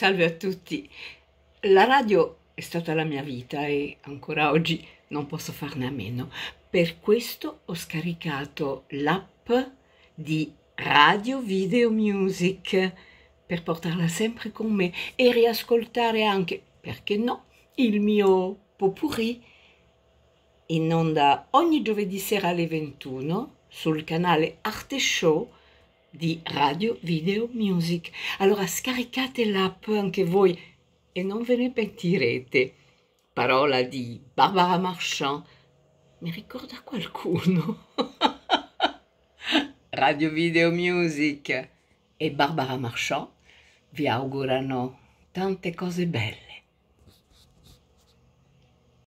Salve a tutti. La radio è stata la mia vita e ancora oggi non posso farne a meno. Per questo ho scaricato l'app di Radio Video Music per portarla sempre con me e riascoltare anche, perché no, il mio popurri in onda ogni giovedì sera alle 21 sul canale Arte Show di Radio Video Music. Allora scaricate l'app anche voi e non ve ne pentirete. Parola di Barbara Marchand. Mi ricorda qualcuno? Radio Video Music e Barbara Marchand vi augurano tante cose belle.